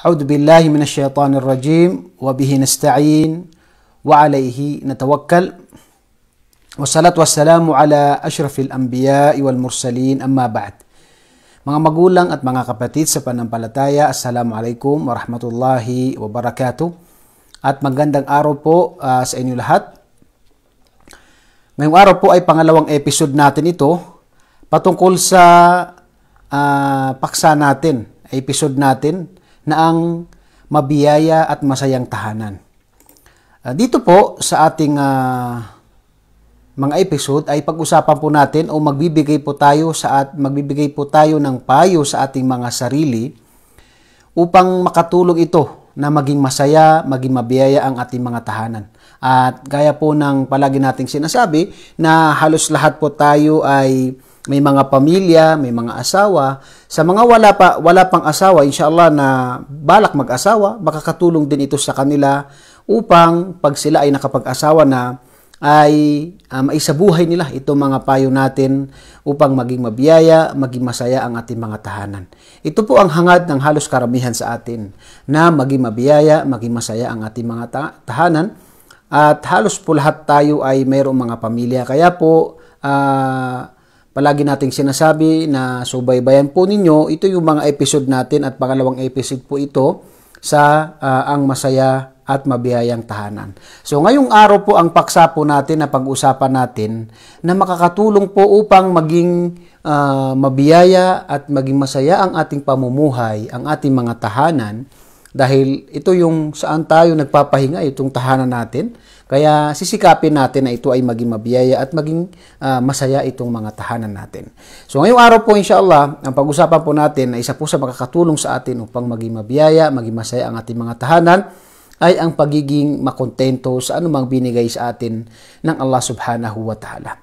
أعوذ بالله من الشيطان الرجيم وبه نستعين وعليه نتوكل والصلاة والسلام على أشرف الأنبياء والمرسلين أما بعد Mga magulang at mga kapatid sa panampalataya, Assalamualaikum warahmatullahi wabarakatuh. At magandang araw po uh, sa inyo lahat. Ngayong araw po ay pangalawang episode natin ito patungkol sa uh, paksa natin, episode natin na ang mabiyaya at masayang tahanan. Ah, dito po sa ating uh, mga episode ay pag-usapan po natin o magbibigay po tayo sa at magbibigay po tayo ng payo sa ating mga sarili upang makatulog ito na maging masaya, maging mabiyaya ang ating mga tahanan. At gaya po ng palagi nating sinasabi na halos lahat po tayo ay may mga pamilya, may mga asawa. Sa mga wala, pa, wala pang asawa, inshallah na balak mag-asawa, makakatulong din ito sa kanila upang pag sila ay nakapag-asawa na ay um, maisabuhay nila itong mga payo natin upang maging mabiyaya, maging masaya ang ating mga tahanan. Ito po ang hangad ng halos karamihan sa atin na maging mabiyaya, maging masaya ang ating mga ta- tahanan at halos po lahat tayo ay mayroong mga pamilya. Kaya po, uh, palagi nating sinasabi na subaybayan po ninyo. Ito yung mga episode natin at pangalawang episode po ito sa uh, Ang Masaya at mabihayang Tahanan. So ngayong araw po ang paksa po natin na pag-usapan natin na makakatulong po upang maging uh, mabiyaya at maging masaya ang ating pamumuhay, ang ating mga tahanan dahil ito yung saan tayo nagpapahinga, itong tahanan natin. Kaya sisikapin natin na ito ay maging mabiyaya at maging uh, masaya itong mga tahanan natin. So ngayong araw po inshallah, ang pag-usapan po natin na isa po sa makakatulong sa atin upang maging mabiyaya, maging masaya ang ating mga tahanan ay ang pagiging makontento sa anumang binigay sa atin ng Allah subhanahu wa ta'ala.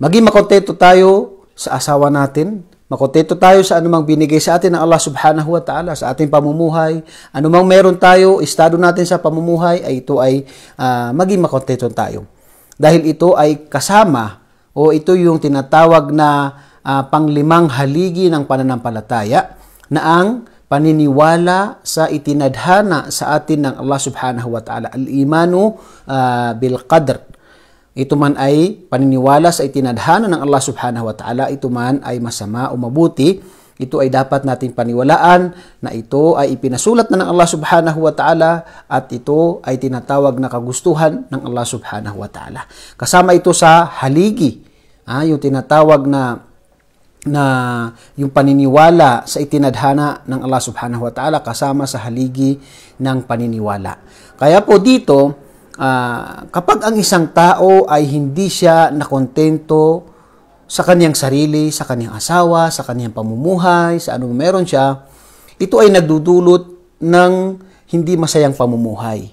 Maging makontento tayo sa asawa natin, Makontento tayo sa anumang binigay sa atin ng Allah subhanahu wa ta'ala sa ating pamumuhay. Anumang meron tayo, estado natin sa pamumuhay, ay ito ay uh, maging makontento tayo. Dahil ito ay kasama o ito yung tinatawag na uh, panglimang haligi ng pananampalataya na ang paniniwala sa itinadhana sa atin ng Allah subhanahu wa ta'ala. Al-imanu uh, ah, bil qadr ito man ay paniniwala sa itinadhana ng Allah subhanahu wa ta'ala, ito man ay masama o mabuti, ito ay dapat nating paniwalaan na ito ay ipinasulat na ng Allah subhanahu wa ta'ala at ito ay tinatawag na kagustuhan ng Allah subhanahu wa ta'ala. Kasama ito sa haligi, ah, yung tinatawag na na yung paniniwala sa itinadhana ng Allah subhanahu wa ta'ala kasama sa haligi ng paniniwala. Kaya po dito, uh, kapag ang isang tao ay hindi siya nakontento sa kaniyang sarili, sa kaniyang asawa, sa kaniyang pamumuhay, sa anong meron siya, ito ay nagdudulot ng hindi masayang pamumuhay.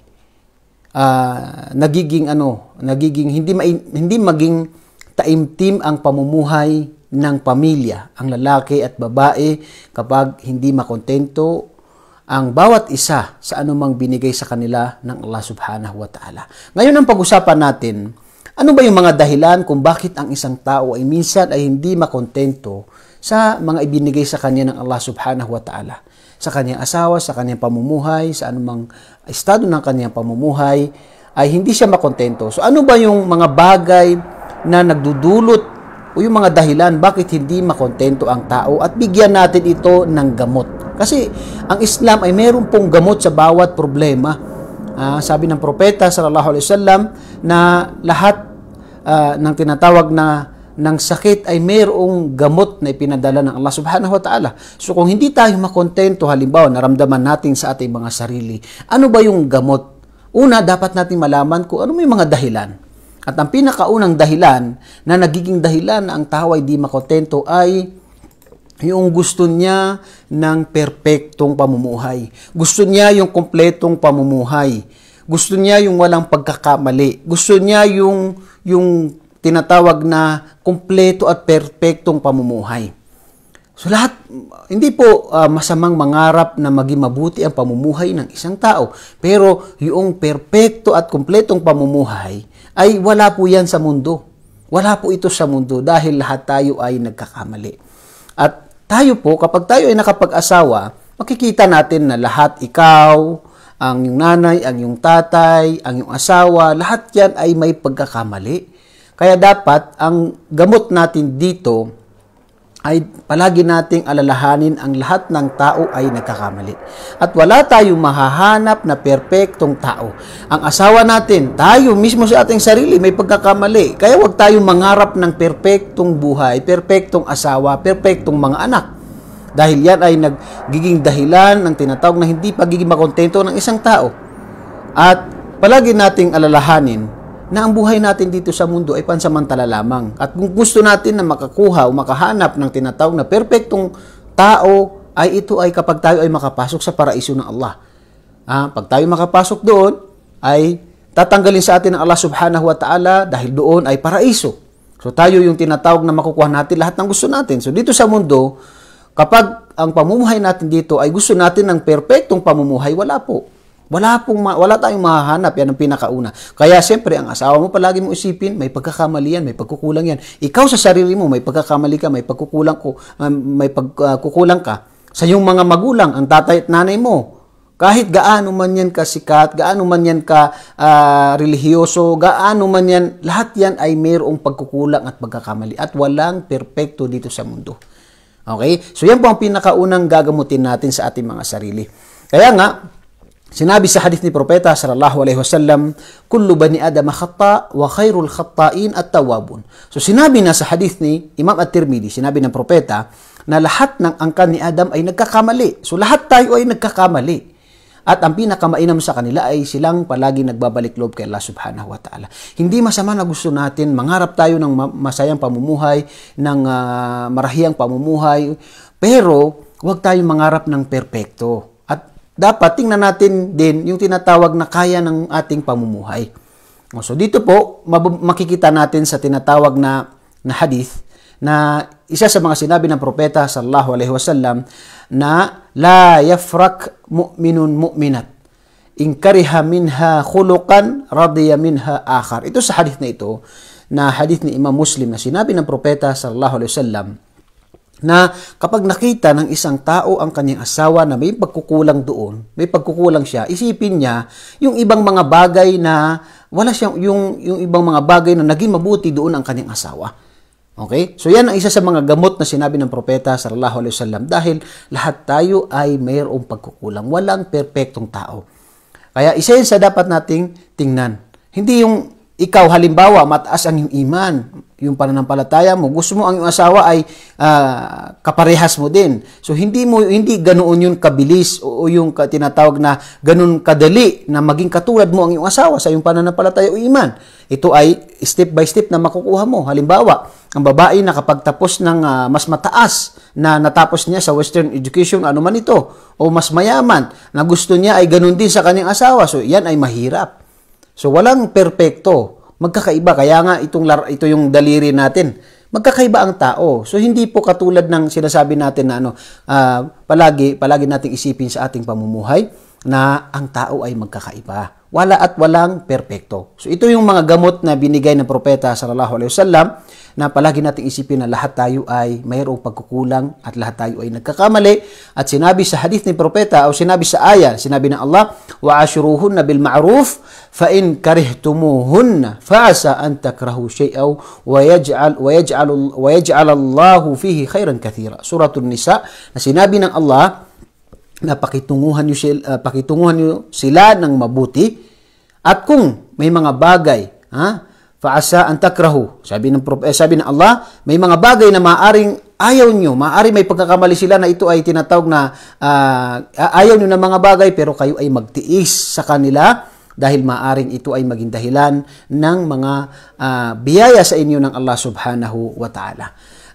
Uh, nagiging ano, nagiging hindi ma- hindi maging taimtim ang pamumuhay ng pamilya, ang lalaki at babae kapag hindi makontento ang bawat isa sa anumang binigay sa kanila ng Allah subhanahu wa ta'ala. Ngayon ang pag-usapan natin, ano ba yung mga dahilan kung bakit ang isang tao ay minsan ay hindi makontento sa mga ibinigay sa kanya ng Allah subhanahu wa ta'ala? Sa kanyang asawa, sa kanyang pamumuhay, sa anumang estado ng kanyang pamumuhay, ay hindi siya makontento. So ano ba yung mga bagay na nagdudulot o yung mga dahilan bakit hindi makontento ang tao at bigyan natin ito ng gamot. Kasi ang Islam ay meron pong gamot sa bawat problema. Uh, sabi ng propeta sallallahu alaihi wasallam na lahat uh, ng tinatawag na ng sakit ay mayroong gamot na ipinadala ng Allah subhanahu wa ta'ala. So kung hindi tayo makontento, halimbawa naramdaman natin sa ating mga sarili, ano ba yung gamot? Una, dapat natin malaman kung ano may mga dahilan. At ang pinakaunang dahilan na nagiging dahilan na ang tao ay di makontento ay yung gusto niya ng perpektong pamumuhay. Gusto niya yung kompletong pamumuhay. Gusto niya yung walang pagkakamali. Gusto niya yung, yung tinatawag na kompleto at perpektong pamumuhay. So lahat, hindi po uh, masamang mangarap na maging mabuti ang pamumuhay ng isang tao. Pero yung perpekto at kumpletong pamumuhay ay wala po yan sa mundo. Wala po ito sa mundo dahil lahat tayo ay nagkakamali. At tayo po, kapag tayo ay nakapag-asawa, makikita natin na lahat ikaw, ang iyong nanay, ang iyong tatay, ang iyong asawa, lahat yan ay may pagkakamali. Kaya dapat ang gamot natin dito ay palagi nating alalahanin ang lahat ng tao ay nagkakamali. At wala tayong mahahanap na perpektong tao. Ang asawa natin, tayo mismo sa ating sarili may pagkakamali. Kaya huwag tayong mangarap ng perpektong buhay, perpektong asawa, perpektong mga anak. Dahil yan ay nagiging dahilan ng tinatawag na hindi pagiging makontento ng isang tao. At palagi nating alalahanin na ang buhay natin dito sa mundo ay pansamantala lamang. At kung gusto natin na makakuha o makahanap ng tinatawag na perpektong tao, ay ito ay kapag tayo ay makapasok sa paraiso ng Allah. Ah, pag tayo makapasok doon, ay tatanggalin sa atin ng Allah subhanahu wa ta'ala dahil doon ay paraiso. So tayo yung tinatawag na makukuha natin lahat ng gusto natin. So dito sa mundo, kapag ang pamumuhay natin dito ay gusto natin ng perpektong pamumuhay, wala po. Wala, pong ma- wala tayong mahahanap. Yan ang pinakauna. Kaya siyempre, ang asawa mo palagi mong isipin, may pagkakamali yan, may pagkukulang yan. Ikaw sa sarili mo, may pagkakamali ka, may pagkukulang, ko, um, may pagkukulang uh, ka. Sa iyong mga magulang, ang tatay at nanay mo, kahit gaano man yan kasikat, gaano man yan ka uh, ah, relihiyoso, gaano man yan, lahat yan ay mayroong pagkukulang at pagkakamali. At walang perpekto dito sa mundo. Okay? So yan po ang pinakaunang gagamutin natin sa ating mga sarili. Kaya nga, Sinabi sa hadith ni Propeta sallallahu alaihi wasallam, "Kullu bani Adam khata wa khairul khatain at tawwabun So sinabi na sa hadith ni Imam At-Tirmidhi, sinabi ng propeta na lahat ng angkan ni Adam ay nagkakamali. So lahat tayo ay nagkakamali. At ang pinakamainam sa kanila ay silang palagi nagbabalik loob kay Allah subhanahu wa ta'ala. Hindi masama na gusto natin mangarap tayo ng masayang pamumuhay, ng uh, marahiyang pamumuhay, pero huwag tayong mangarap ng perpekto dapat tingnan natin din yung tinatawag na kaya ng ating pamumuhay. So dito po, makikita natin sa tinatawag na, na hadith na isa sa mga sinabi ng propeta sallallahu alaihi wasallam na la yafrak mu'minun mu'minat in kariha minha khuluqan radiya minha akhar. Ito sa hadith na ito na hadith ni Imam Muslim na sinabi ng propeta sallallahu alaihi wasallam na kapag nakita ng isang tao ang kanyang asawa na may pagkukulang doon, may pagkukulang siya, isipin niya yung ibang mga bagay na wala siya yung yung ibang mga bagay na naging mabuti doon ang kanyang asawa. Okay? So yan ang isa sa mga gamot na sinabi ng propeta sallallahu alaihi wasallam dahil lahat tayo ay mayroong pagkukulang, walang perpektong tao. Kaya isa yan sa dapat nating tingnan. Hindi yung ikaw halimbawa mataas ang iyong iman, yung pananampalataya mo, gusto mo ang iyong asawa ay uh, kaparehas mo din. So hindi mo hindi ganoon yung kabilis o, o yung tinatawag na ganoon kadali na maging katulad mo ang iyong asawa sa iyong pananampalataya o iman. Ito ay step by step na makukuha mo. Halimbawa, ang babae na kapag tapos ng uh, mas mataas na natapos niya sa western education, ano man ito, o mas mayaman, na gusto niya ay ganoon din sa kanyang asawa. So yan ay mahirap. So walang perpekto, magkakaiba. Kaya nga itong ito yung daliri natin. Magkakaiba ang tao. So hindi po katulad ng sinasabi natin na ano, uh, palagi palagi nating isipin sa ating pamumuhay na ang tao ay magkakaiba. Wala at walang perpekto. So ito yung mga gamot na binigay ng propeta sallallahu alaihi wasallam na palagi nating isipin na lahat tayo ay mayroong pagkukulang at lahat tayo ay nagkakamali. At sinabi sa hadith ni propeta o sinabi sa ayah, sinabi ng Allah, وَعَشِرُوهُنَّ بِالْمَعْرُوفِ فَإِنْ كَرِهْتُمُوهُنَّ فَعَسَى أَنْ تَكْرَهُوا شَيْئًا وَيَجْعَلُ, وَيَجْعَلُ, وَيَجْعَلَ اللَّهُ فِيهِ خَيْرًا كَثِيرًا. Suratul Nisa na sinabi ng Allah na pakitunguhan niyo sila, uh, pakitunguhan nyo sila ng mabuti at kung may mga bagay ha, Faasa an takrahu. Sabi ng eh, sabi ng Allah, may mga bagay na maaring ayaw nyo, maari may pagkakamali sila na ito ay tinatawag na uh, ayaw nyo ng mga bagay pero kayo ay magtiis sa kanila dahil maaring ito ay maging dahilan ng mga uh, biyaya sa inyo ng Allah subhanahu wa ta'ala.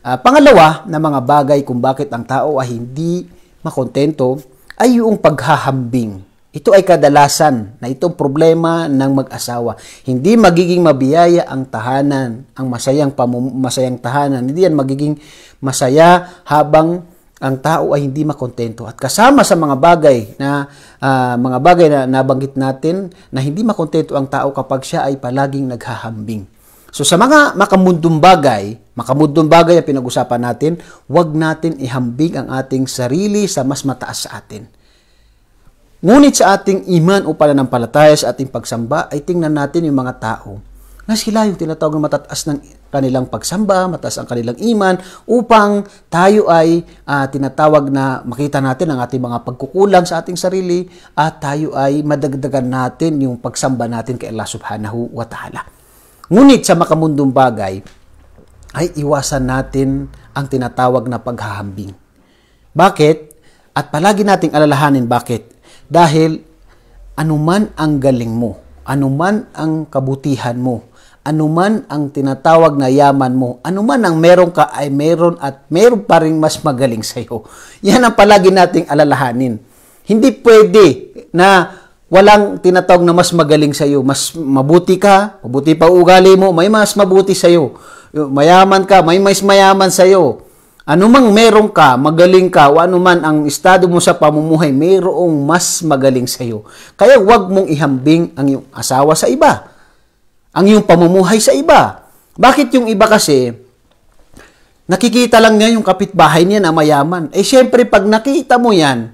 Uh, pangalawa na mga bagay kung bakit ang tao ay hindi makontento ay yung paghahambing ito ay kadalasan na itong problema ng mag-asawa. Hindi magiging mabiyaya ang tahanan, ang masayang pamum- masayang tahanan. Hindi yan magiging masaya habang ang tao ay hindi makontento. At kasama sa mga bagay na uh, mga bagay na nabanggit natin na hindi makontento ang tao kapag siya ay palaging naghahambing. So sa mga makamundong bagay, makamundong bagay ang pinag-usapan natin, huwag natin ihambing ang ating sarili sa mas mataas sa atin. Ngunit sa ating iman o pananampalataya sa ating pagsamba ay tingnan natin yung mga tao na sila yung tinatawag na matatas ng kanilang pagsamba, matas ang kanilang iman upang tayo ay uh, tinatawag na makita natin ang ating mga pagkukulang sa ating sarili at tayo ay madagdagan natin yung pagsamba natin kay Allah subhanahu wa ta'ala. Ngunit sa makamundong bagay ay iwasan natin ang tinatawag na paghahambing. Bakit? At palagi nating alalahanin bakit dahil anuman ang galing mo, anuman ang kabutihan mo, anuman ang tinatawag na yaman mo, anuman ang meron ka ay meron at meron pa rin mas magaling sa iyo. Yan ang palagi nating alalahanin. Hindi pwede na walang tinatawag na mas magaling sa iyo. Mas mabuti ka, mabuti pa ugali mo, may mas mabuti sa iyo. Mayaman ka, may mas mayaman sa iyo. Anumang meron ka, magaling ka, o anuman ang estado mo sa pamumuhay, mayroong mas magaling sa iyo. Kaya huwag mong ihambing ang iyong asawa sa iba, ang iyong pamumuhay sa iba. Bakit yung iba kasi, nakikita lang niya yung kapitbahay niya na mayaman. Eh syempre, pag nakita mo yan,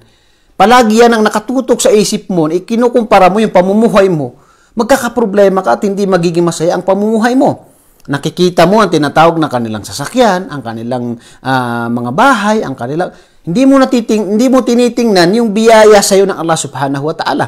palagi yan ang nakatutok sa isip mo, ikinukumpara eh, mo yung pamumuhay mo, magkakaproblema ka at hindi magiging masaya ang pamumuhay mo nakikita mo ang tinatawag na kanilang sasakyan, ang kanilang uh, mga bahay, ang kanilang hindi mo natiting hindi mo tinitingnan yung biyaya sa iyo ng Allah Subhanahu wa Ta'ala.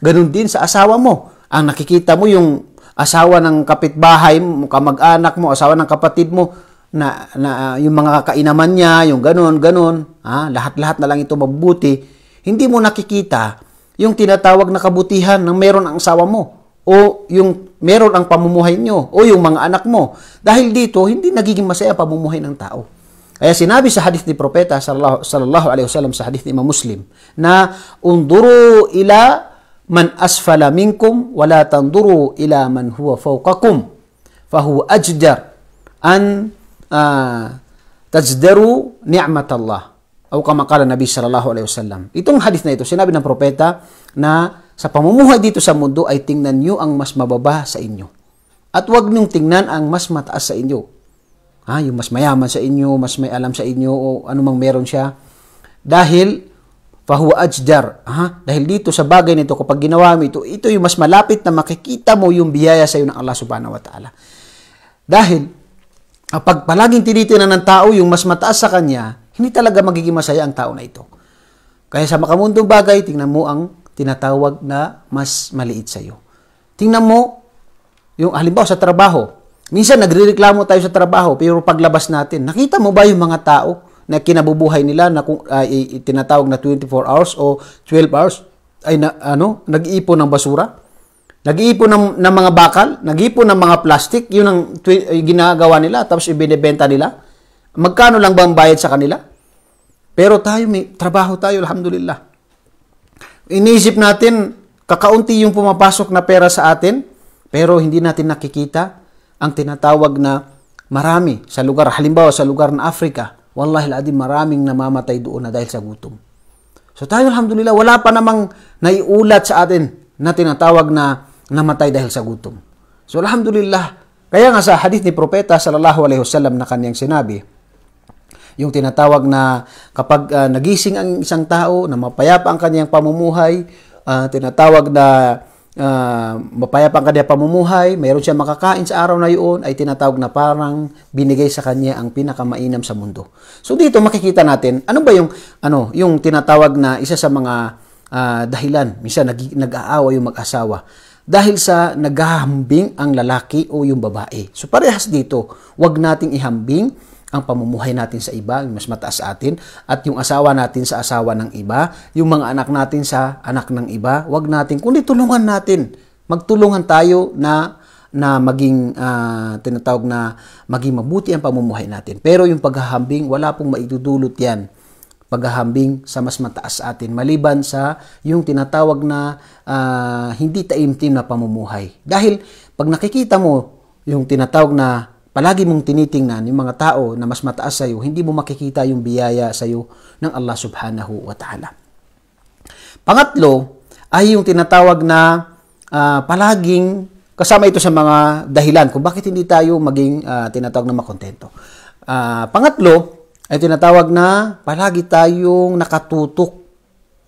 Ganun din sa asawa mo. Ang nakikita mo yung asawa ng kapitbahay mo, kamag-anak mo, asawa ng kapatid mo na, na yung mga kakainaman niya, yung ganun, ganun, ha? lahat-lahat na lang ito mabuti. Hindi mo nakikita yung tinatawag na kabutihan ng meron ang asawa mo o yung meron ang pamumuhay nyo o yung mga anak mo. Dahil dito, hindi nagiging masaya pamumuhay ng tao. Kaya sinabi sa hadith ni Propeta sallallahu, alaihi wasallam sa hadith ni Imam Muslim na unduru ila man asfala minkum wala tanduru ila man huwa fawqakum fahuwa ajdar an uh, tajdaru Allah. o kama kala Nabi sallallahu alaihi wasallam. Itong hadith na ito, sinabi ng propeta na sa pamumuhay dito sa mundo ay tingnan nyo ang mas mababa sa inyo. At huwag nyo tingnan ang mas mataas sa inyo. Ha, yung mas mayaman sa inyo, mas may alam sa inyo, o anumang meron siya. Dahil, fahuwa ajdar. Ha? Dahil dito sa bagay nito, kapag ginawa mo ito, ito yung mas malapit na makikita mo yung biyaya sa iyo ng Allah subhanahu wa ta'ala. Dahil, kapag palaging tinitinan ng tao yung mas mataas sa kanya, hindi talaga magiging masaya ang tao na ito. Kaya sa makamundong bagay, tingnan mo ang tinatawag na mas maliit sa iyo. Tingnan mo, yung halimbawa sa trabaho, minsan nagrereklamo tayo sa trabaho, pero paglabas natin, nakita mo ba yung mga tao na kinabubuhay nila na kung, uh, tinatawag na 24 hours o 12 hours ay na, ano, nag-iipon ng basura? Nag-iipon ng, ng mga bakal, nag-iipon ng mga plastic, yun ang uh, ginagawa nila, tapos ibinebenta nila. Magkano lang bang bayad sa kanila? Pero tayo, may trabaho tayo, alhamdulillah. Iniisip natin, kakaunti yung pumapasok na pera sa atin, pero hindi natin nakikita ang tinatawag na marami sa lugar, halimbawa sa lugar ng Africa, wallahi adim maraming namamatay doon na dahil sa gutom. So tayo alhamdulillah, wala pa namang naiulat sa atin na tinatawag na namatay dahil sa gutom. So alhamdulillah, kaya nga sa hadith ni Propeta sallallahu alaihi wasallam na kanyang sinabi, yung tinatawag na kapag uh, nagising ang isang tao na mapayapa ang kanyang pamumuhay, uh, tinatawag na uh, mapayapa ang kanyang pamumuhay, mayroon siya makakain sa araw na iyon, ay tinatawag na parang binigay sa kanya ang pinakamainam sa mundo. So dito makikita natin, ano ba yung, ano, yung tinatawag na isa sa mga uh, dahilan, minsan nag, nag-aawa yung mag-asawa dahil sa naghahambing ang lalaki o yung babae. So parehas dito, wag nating ihambing ang pamumuhay natin sa iba, yung mas mataas sa atin, at yung asawa natin sa asawa ng iba, yung mga anak natin sa anak ng iba, wag natin, kundi tulungan natin. Magtulungan tayo na na maging uh, tinatawag na maging mabuti ang pamumuhay natin. Pero yung paghahambing, wala pong maidudulot yan paghahambing sa mas mataas sa atin maliban sa yung tinatawag na uh, hindi taimtim na pamumuhay. Dahil pag nakikita mo yung tinatawag na palagi mong tinitingnan yung mga tao na mas mataas sa iyo, hindi mo makikita yung biyaya sa iyo ng Allah subhanahu wa ta'ala. Pangatlo ay yung tinatawag na uh, palaging kasama ito sa mga dahilan kung bakit hindi tayo maging uh, tinatawag na makontento. Uh, pangatlo ay tinatawag na palagi tayong nakatutok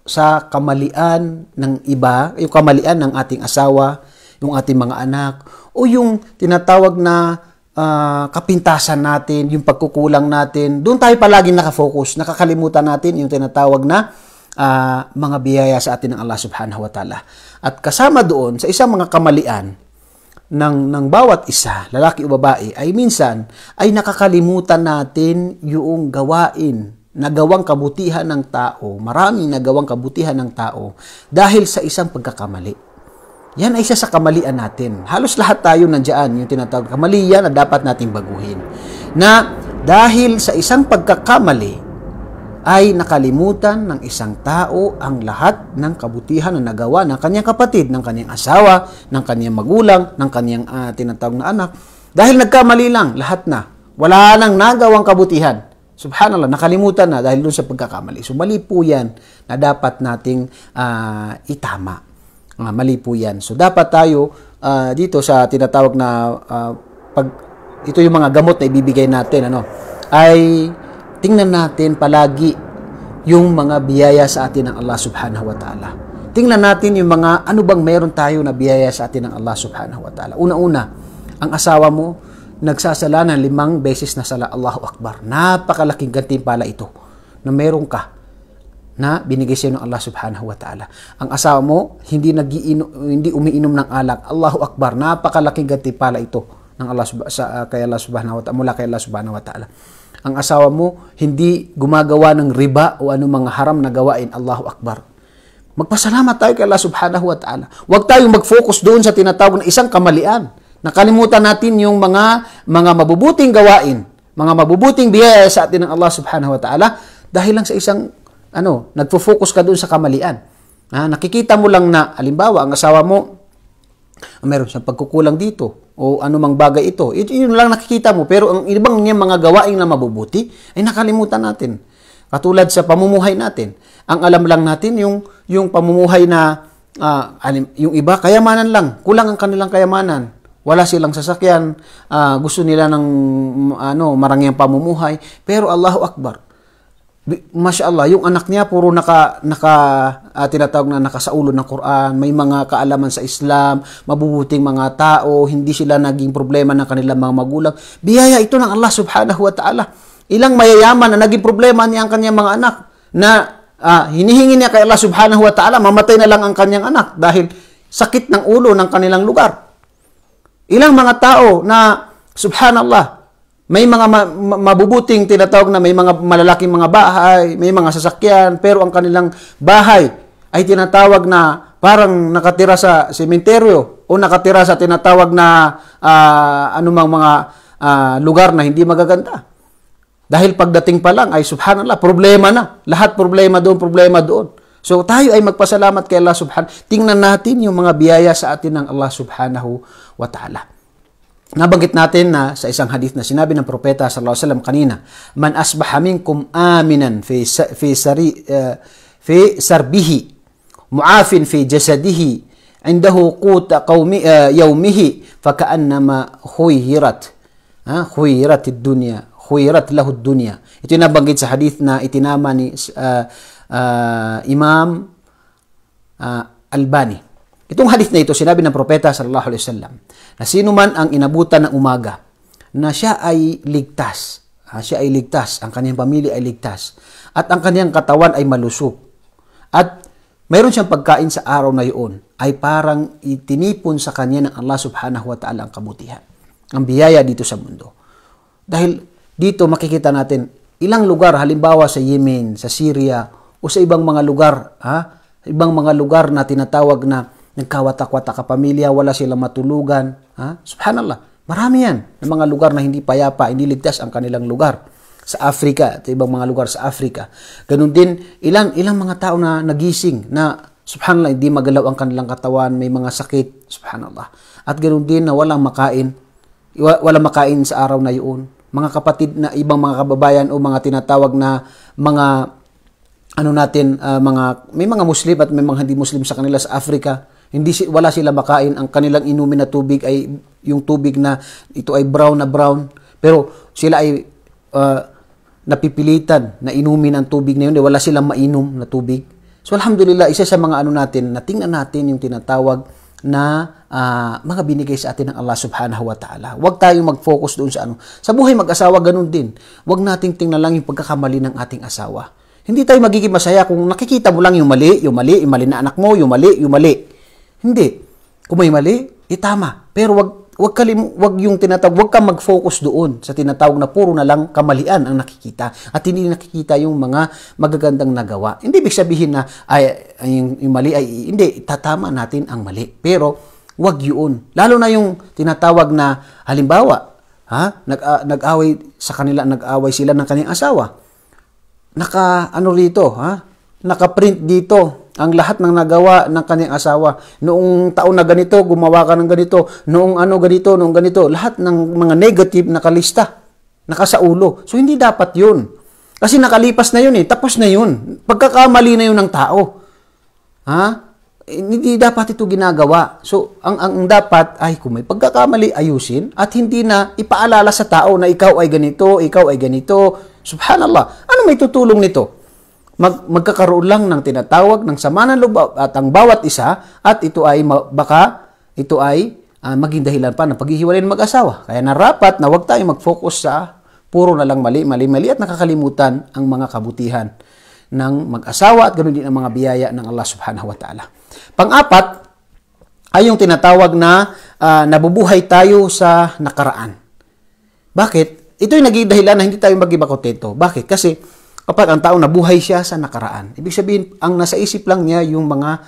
sa kamalian ng iba, yung kamalian ng ating asawa, yung ating mga anak, o yung tinatawag na uh, kapintasan natin, yung pagkukulang natin. Doon tayo palaging nakafocus. Nakakalimutan natin yung tinatawag na uh, mga biyaya sa atin ng Allah subhanahu wa ta'ala. At kasama doon sa isang mga kamalian ng, ng bawat isa, lalaki o babae, ay minsan ay nakakalimutan natin yung gawain nagawang kabutihan ng tao, maraming nagawang kabutihan ng tao dahil sa isang pagkakamali. Yan ay isa sa kamalian natin. Halos lahat tayo nandiyan, yung tinatawag kamalian na dapat nating baguhin. Na dahil sa isang pagkakamali, ay nakalimutan ng isang tao ang lahat ng kabutihan na nagawa ng kanyang kapatid, ng kanyang asawa, ng kanyang magulang, ng kanyang uh, tinatawag na anak. Dahil nagkamali lang, lahat na. Wala nang nagawang kabutihan. Subhanallah, nakalimutan na dahil dun sa pagkakamali. So mali po yan na dapat nating uh, itama. Uh, mali po yan. So dapat tayo uh, dito sa tinatawag na uh, pag ito yung mga gamot na ibibigay natin ano ay tingnan natin palagi yung mga biyaya sa atin ng Allah Subhanahu wa Ta'ala. Tingnan natin yung mga ano bang meron tayo na biyaya sa atin ng Allah Subhanahu wa Ta'ala. Una-una, ang asawa mo nagsasala ng limang beses na sala Allahu Akbar. Napakalaking gantimpala ito na meron ka na binigay sa ng Allah subhanahu wa ta'ala. Ang asawa mo, hindi, nagiinom, hindi umiinom ng alak. Allahu Akbar, napakalaking pala ito ng Allah, sa, uh, kay Allah subhanahu wa ta'ala, mula kay Allah subhanahu wa ta'ala. Ang asawa mo, hindi gumagawa ng riba o anumang haram na gawain. Allahu Akbar. Magpasalamat tayo kay Allah subhanahu wa ta'ala. Huwag tayong mag-focus doon sa tinatawag na isang kamalian. Nakalimutan natin yung mga mga mabubuting gawain, mga mabubuting biyaya sa atin ng Allah subhanahu wa ta'ala dahil lang sa isang ano, nagfo-focus ka doon sa kamalian. Ha? Nakikita mo lang na, alimbawa, ang asawa mo, ah, meron siyang pagkukulang dito o anumang bagay ito. Ito yun lang nakikita mo. Pero ang ibang niya mga gawain na mabubuti ay nakalimutan natin. Katulad sa pamumuhay natin. Ang alam lang natin yung, yung pamumuhay na uh, yung iba, kayamanan lang. Kulang ang kanilang kayamanan. Wala silang sasakyan. Uh, gusto nila ng ano, marangyang pamumuhay. Pero Allahu Akbar Masyaallah, yung anak niya puro naka, naka uh, tinatawag na nakasaulo ng Quran, may mga kaalaman sa Islam, mabubuting mga tao, hindi sila naging problema ng kanilang mga magulang. Biyaya ito ng Allah subhanahu wa ta'ala. Ilang mayayaman na naging problema niya ang kanyang mga anak na uh, hinihingi niya kay Allah subhanahu wa ta'ala, mamatay na lang ang kanyang anak dahil sakit ng ulo ng kanilang lugar. Ilang mga tao na subhanallah, may mga ma- ma- mabubuting tinatawag na may mga malalaking mga bahay, may mga sasakyan, pero ang kanilang bahay ay tinatawag na parang nakatira sa sementeryo o nakatira sa tinatawag na uh, anumang mga uh, lugar na hindi magaganda. Dahil pagdating pa lang ay subhanallah, problema na. Lahat problema doon, problema doon. So tayo ay magpasalamat kay Allah subhanahu. Tingnan natin yung mga biyaya sa atin ng Allah subhanahu wa ta'ala. Nabanggit natin na sa isang hadith na sinabi ng propeta sallallahu alaihi wasallam kanina, "Man asbaha minkum aminan fi fi sari uh, fi sarbihi mu'afin fi jasadihi indahu quta qaumi uh, eh, yawmihi fakaannama khuyirat." Ha? Khuyirat ad-dunya, khuyirat lahu ad-dunya. Ito yung nabanggit sa hadith na itinama ni uh, uh, Imam uh, Albani. Itong hadith na ito sinabi ng propeta sallallahu alaihi wasallam na sino man ang inabutan ng umaga, na siya ay ligtas. Ha, siya ay ligtas, ang kanyang pamilya ay ligtas, at ang kanyang katawan ay malusog. At mayroon siyang pagkain sa araw na iyon ay parang itinipon sa kanya ng Allah subhanahu wa ta'ala ang kabutihan, ang biyaya dito sa mundo. Dahil dito makikita natin ilang lugar, halimbawa sa Yemen, sa Syria, o sa ibang mga lugar, ha? ibang mga lugar na tinatawag na nagkawatak-watak ka pamilya, wala silang matulugan. Ha? Subhanallah, marami yan ng mga lugar na hindi payapa, hindi ligtas ang kanilang lugar sa Africa, at ibang mga lugar sa Africa. Ganun din, ilang, ilang mga tao na nagising na subhanallah, hindi magalaw ang kanilang katawan, may mga sakit, subhanallah. At ganun din na walang makain, walang makain sa araw na yun. Mga kapatid na ibang mga kababayan o mga tinatawag na mga ano natin, uh, mga, may mga Muslim at may mga hindi Muslim sa kanila sa Afrika hindi wala sila makain. Ang kanilang inumin na tubig ay yung tubig na ito ay brown na brown. Pero sila ay uh, napipilitan na inumin ang tubig na yun. Eh, wala silang mainom na tubig. So alhamdulillah, isa sa mga ano natin, na tingnan natin yung tinatawag na uh, mga binigay sa atin ng Allah subhanahu wa ta'ala. Huwag tayong mag-focus doon sa ano. Sa buhay mag-asawa, ganun din. Huwag nating tingnan lang yung pagkakamali ng ating asawa. Hindi tayo magiging masaya kung nakikita mo lang yung mali, yung mali, yung mali na anak mo, yung mali, yung mali. Hindi. Kung may mali, itama. Pero wag wag kalim wag yung tinatawag, wag kang mag-focus doon sa tinatawag na puro na lang kamalian ang nakikita at hindi nakikita yung mga magagandang nagawa. Hindi big sabihin na ay, ay yung, yung mali ay hindi tatama natin ang mali. Pero wag yun. Lalo na yung tinatawag na halimbawa, ha? Nag, uh, nag-away sa kanila, nag-away sila ng kanyang asawa. Naka ano rito, ha? Naka-print dito ang lahat ng nagawa ng kanyang asawa. Noong taon na ganito, gumawa ka ng ganito. Noong ano ganito, noong ganito. Lahat ng mga negative nakalista. Nakasaulo. So, hindi dapat yun. Kasi nakalipas na yun eh. Tapos na yun. Pagkakamali na yun ng tao. Ha? Eh, hindi dapat ito ginagawa. So, ang, ang dapat ay kung may pagkakamali, ayusin at hindi na ipaalala sa tao na ikaw ay ganito, ikaw ay ganito. Subhanallah. Ano may tutulong nito? mag, magkakaroon lang ng tinatawag ng sama ng loob at ang bawat isa at ito ay baka ito ay uh, maging dahilan pa ng paghihiwalay ng mag-asawa. Kaya narapat na huwag tayong mag-focus sa puro na lang mali, mali, mali at nakakalimutan ang mga kabutihan ng mag-asawa at ganoon din ang mga biyaya ng Allah subhanahu wa ta'ala. Pang-apat ay yung tinatawag na uh, nabubuhay tayo sa nakaraan. Bakit? Ito yung naging dahilan na hindi tayo mag-iba kontento. Bakit? Kasi Kapag ang tao nabuhay siya sa nakaraan. Ibig sabihin, ang nasa isip lang niya yung mga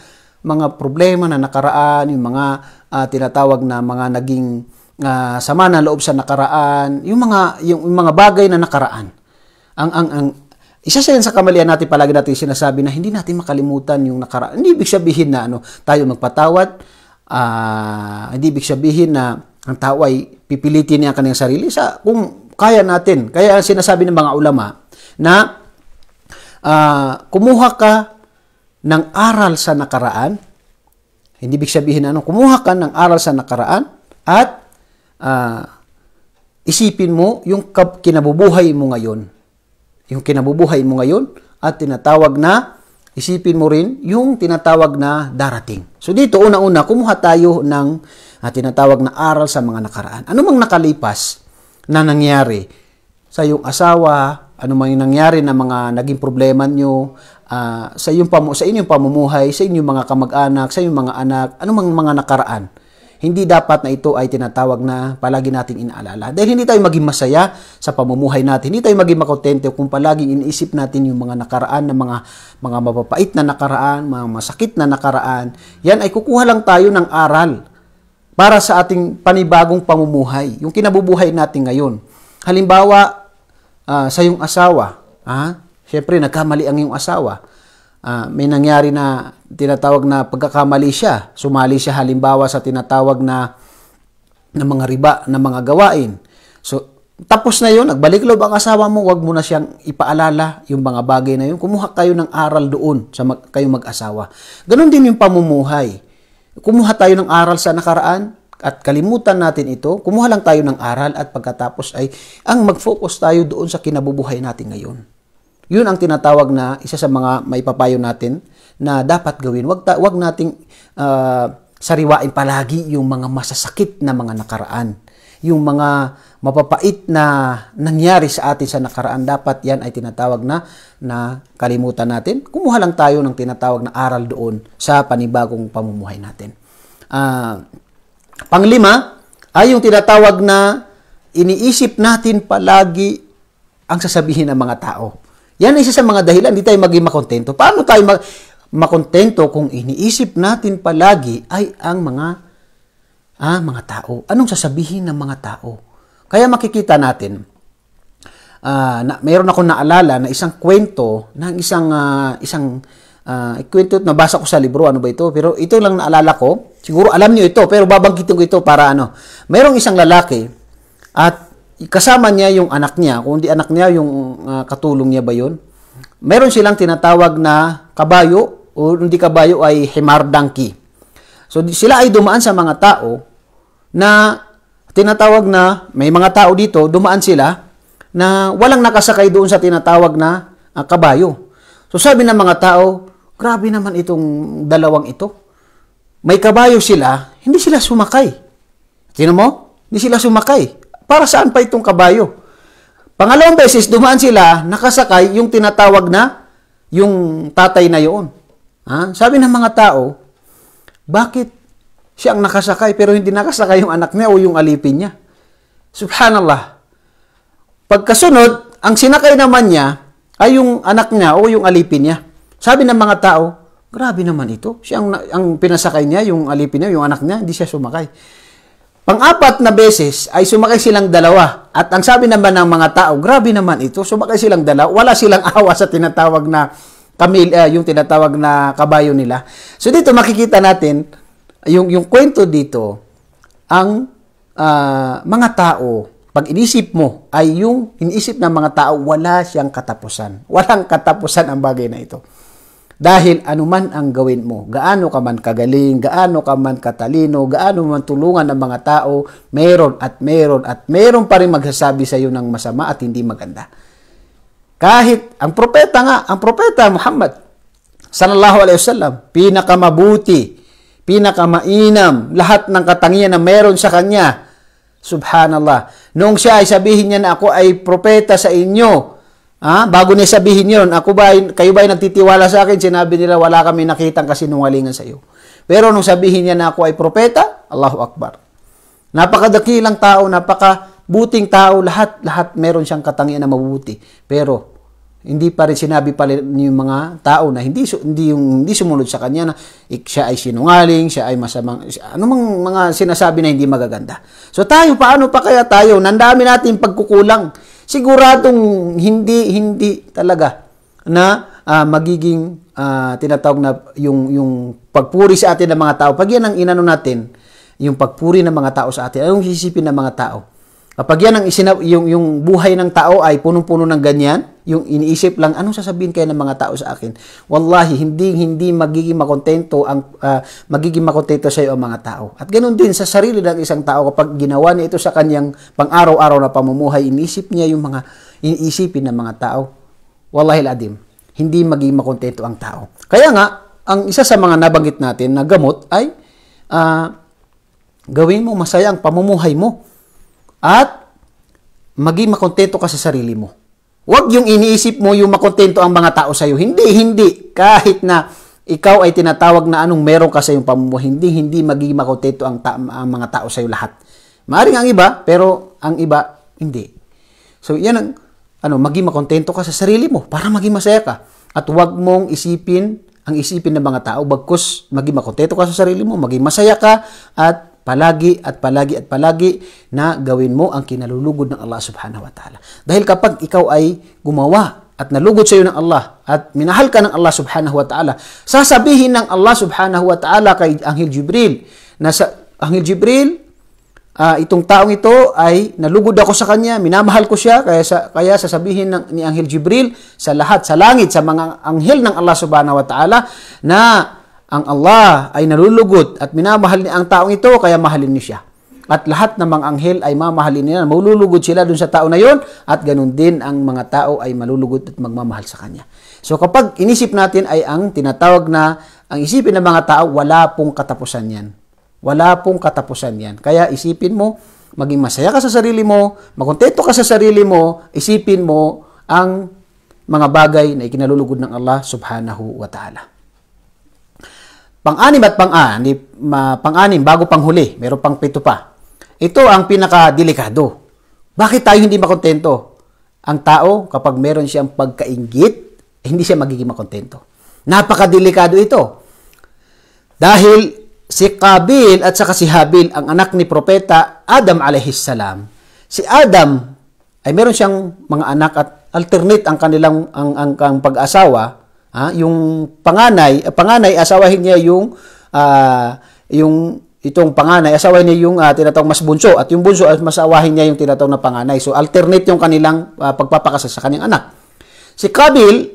mga problema na nakaraan, yung mga uh, tinatawag na mga naging uh, sama na loob sa nakaraan, yung mga yung, yung mga bagay na nakaraan. Ang ang ang isa sa yan sa kamalian natin palagi natin sinasabi na hindi natin makalimutan yung nakaraan. Hindi ibig sabihin na ano, tayo magpatawad, uh, hindi ibig sabihin na ang tao ay pipilitin niya ang kanyang sarili sa kung kaya natin. Kaya ang sinasabi ng mga ulama na uh, kumuha ka ng aral sa nakaraan. Hindi big sabihin ano, kumuha ka ng aral sa nakaraan at uh, isipin mo yung kinabubuhay mo ngayon. Yung kinabubuhay mo ngayon at tinatawag na isipin mo rin yung tinatawag na darating. So dito una-una kumuha tayo ng uh, tinatawag na aral sa mga nakaraan. Ano mang nakalipas na nangyari sa iyong asawa, ano man yung nangyari na mga naging problema nyo uh, sa, iyong pamu- sa inyong pamumuhay, sa inyong mga kamag-anak, sa inyong mga anak, anumang mga nakaraan. Hindi dapat na ito ay tinatawag na palagi natin inaalala. Dahil hindi tayo maging masaya sa pamumuhay natin. Hindi tayo maging makontente kung palaging iniisip natin yung mga nakaraan na mga, mga mapapait na nakaraan, mga masakit na nakaraan. Yan ay kukuha lang tayo ng aral para sa ating panibagong pamumuhay, yung kinabubuhay natin ngayon. Halimbawa, uh, sa iyong asawa, ha? Siyempre, nagkamali ang iyong asawa. Uh, may nangyari na tinatawag na pagkakamali siya. Sumali siya halimbawa sa tinatawag na ng mga riba, ng mga gawain. So, tapos na yon nagbalik loob ang asawa mo, wag mo na siyang ipaalala yung mga bagay na yun. Kumuha kayo ng aral doon sa mag, kayong mag-asawa. Ganon din yung pamumuhay. Kumuha tayo ng aral sa nakaraan, at kalimutan natin ito, kumuha lang tayo ng aral at pagkatapos ay ang mag-focus tayo doon sa kinabubuhay natin ngayon. Yun ang tinatawag na isa sa mga maipapayo natin na dapat gawin. Huwag ta- wag nating uh, sariwain palagi yung mga masasakit na mga nakaraan. Yung mga mapapait na nangyari sa atin sa nakaraan, dapat yan ay tinatawag na, na kalimutan natin. Kumuha lang tayo ng tinatawag na aral doon sa panibagong pamumuhay natin. Uh, Panglima ay yung tinatawag na iniisip natin palagi ang sasabihin ng mga tao. Yan ay isa sa mga dahilan, hindi tayo maging makontento. Paano tayo mag makontento kung iniisip natin palagi ay ang mga ah, mga tao. Anong sasabihin ng mga tao? Kaya makikita natin, uh, na, mayroon akong naalala na isang kwento ng isang, uh, isang uh, ah, kwento nabasa ko sa libro, ano ba ito? Pero ito lang naalala ko. Siguro alam niyo ito, pero babanggitin ko ito para ano. Merong isang lalaki at kasama niya yung anak niya, kung hindi anak niya, yung uh, katulong niya ba yun? Meron silang tinatawag na kabayo o hindi kabayo ay himar donkey. So sila ay dumaan sa mga tao na tinatawag na may mga tao dito, dumaan sila na walang nakasakay doon sa tinatawag na uh, kabayo. So sabi ng mga tao, Grabe naman itong dalawang ito. May kabayo sila, hindi sila sumakay. Sino mo? Hindi sila sumakay. Para saan pa itong kabayo? Pangalawang beses, dumaan sila, nakasakay yung tinatawag na yung tatay na yun. Ha? Sabi ng mga tao, bakit siya ang nakasakay pero hindi nakasakay yung anak niya o yung alipin niya? Subhanallah. Pagkasunod, ang sinakay naman niya ay yung anak niya o yung alipin niya. Sabi ng mga tao, grabe naman ito. Siya ang, ang pinasakay niya, yung alipin niya, yung anak niya, hindi siya sumakay. Pang-apat na beses ay sumakay silang dalawa. At ang sabi naman ng mga tao, grabe naman ito, sumakay silang dalawa. Wala silang awa sa tinatawag na kamil, uh, yung tinatawag na kabayo nila. So dito makikita natin, yung, yung kwento dito, ang uh, mga tao, pag inisip mo, ay yung inisip ng mga tao, wala siyang katapusan. Walang katapusan ang bagay na ito. Dahil anuman ang gawin mo, gaano ka man kagaling, gaano ka man katalino, gaano man tulungan ng mga tao, meron at meron at meron pa rin magsasabi sa iyo ng masama at hindi maganda. Kahit ang propeta nga, ang propeta Muhammad sallallahu alaihi wasallam, pinakamabuti, pinakamainam, lahat ng katangian na meron sa kanya. Subhanallah. Nung siya ay sabihin niya na ako ay propeta sa inyo, Ah, Bago niya sabihin yon, ako ba, kayo ba ay nagtitiwala sa akin? Sinabi nila, wala kami nakitang kasinungalingan sa iyo. Pero nung sabihin niya na ako ay propeta, Allahu Akbar. Napakadakilang tao, napakabuting tao, lahat, lahat meron siyang katangian na mabuti. Pero, hindi pa rin sinabi pa rin yung mga tao na hindi hindi yung hindi sumunod sa kanya na siya ay sinungaling, siya ay masamang anumang mga sinasabi na hindi magaganda. So tayo paano pa kaya tayo? Nandami nating pagkukulang siguradong hindi hindi talaga na uh, magiging uh, tinatawag na yung yung pagpuri sa atin ng mga tao. Pag yan ang inano natin, yung pagpuri ng mga tao sa atin, anong isipin ng mga tao? Kapag yan ang isinab, yung, yung buhay ng tao ay punong-puno ng ganyan, yung iniisip lang, anong sasabihin kaya ng mga tao sa akin? Wallahi, hindi, hindi magiging makontento ang, uh, magiging makontento sa iyo ang mga tao. At ganoon din sa sarili ng isang tao, kapag ginawa niya ito sa kanyang pang-araw-araw na pamumuhay, iniisip niya yung mga, iniisipin ng mga tao. Wallahi ladim, hindi magiging makontento ang tao. Kaya nga, ang isa sa mga nabanggit natin na gamot ay uh, gawin mo masaya ang pamumuhay mo at maging makontento ka sa sarili mo. Huwag yung iniisip mo yung makontento ang mga tao sa'yo. Hindi, hindi. Kahit na ikaw ay tinatawag na anong meron ka sa iyong pamumuhay, hindi, hindi magiging makontento ang, ta- ang mga tao sa'yo lahat. Maaring ang iba, pero ang iba, hindi. So, yan ang, ano, maging makontento ka sa sarili mo para maging masaya ka. At huwag mong isipin ang isipin ng mga tao bagkus maging makontento ka sa sarili mo, maging masaya ka at palagi at palagi at palagi na gawin mo ang kinalulugod ng Allah subhanahu wa ta'ala. Dahil kapag ikaw ay gumawa at nalugod sa iyo ng Allah at minahal ka ng Allah subhanahu wa ta'ala, sasabihin ng Allah subhanahu wa ta'ala kay Anghel Jibril na sa Anghel Jibril, uh, itong taong ito ay nalugod ako sa kanya, minamahal ko siya, kaya, sa, kaya sasabihin ng, ni Anghel Jibril sa lahat, sa langit, sa mga anghel ng Allah subhanahu wa ta'ala na ang Allah ay nalulugot at minamahal ni ang taong ito kaya mahalin niya siya. At lahat ng mga anghel ay mamahalin nila. Malulugod sila dun sa tao na yon at ganun din ang mga tao ay malulugod at magmamahal sa kanya. So kapag inisip natin ay ang tinatawag na ang isipin ng mga tao, wala pong katapusan yan. Wala pong katapusan yan. Kaya isipin mo, maging masaya ka sa sarili mo, makontento ka sa sarili mo, isipin mo ang mga bagay na ikinalulugod ng Allah subhanahu wa ta'ala. Pang-anim at pang-anim, pang-anim bago panghuli, meron pang pito pa. Ito ang pinaka-delikado. Bakit tayo hindi makontento? Ang tao, kapag meron siyang pagkaingit, eh, hindi siya magiging makontento. Napakadelikado ito. Dahil si Kabil at saka si Habil, ang anak ni propeta Adam alayhis salam, si Adam ay meron siyang mga anak at alternate ang kanilang ang, ang, ang pag-asawa Ah, yung panganay, eh, panganay asawahin niya yung ah, yung itong panganay, asawahin niya yung uh, tinatawag mas bunso at yung bunso ah, masawahin niya yung tinatawag na panganay. So alternate yung kanilang uh, pagpapakasal sa kanyang anak. Si Kabil,